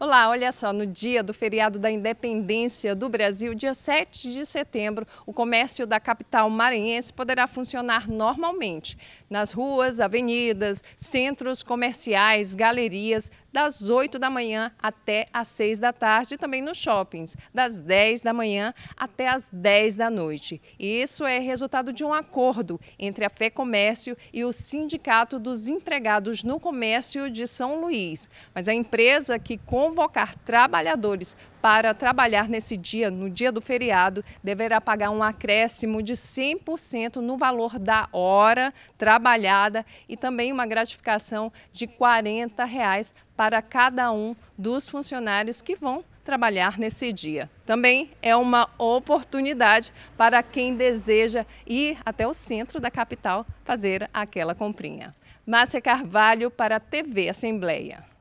Olá, olha só, no dia do feriado da independência do Brasil, dia 7 de setembro, o comércio da capital maranhense poderá funcionar normalmente. Nas ruas, avenidas, centros comerciais, galerias, das 8 da manhã até as 6 da tarde também nos shoppings, das 10 da manhã até as 10 da noite. E isso é resultado de um acordo entre a Fé Comércio e o Sindicato dos Empregados no Comércio de São Luís. Mas a empresa que convocar trabalhadores para trabalhar nesse dia, no dia do feriado, deverá pagar um acréscimo de 100% no valor da hora trabalhada e também uma gratificação de R$ reais para cada um dos funcionários que vão trabalhar nesse dia. Também é uma oportunidade para quem deseja ir até o centro da capital fazer aquela comprinha. Márcia Carvalho para a TV Assembleia.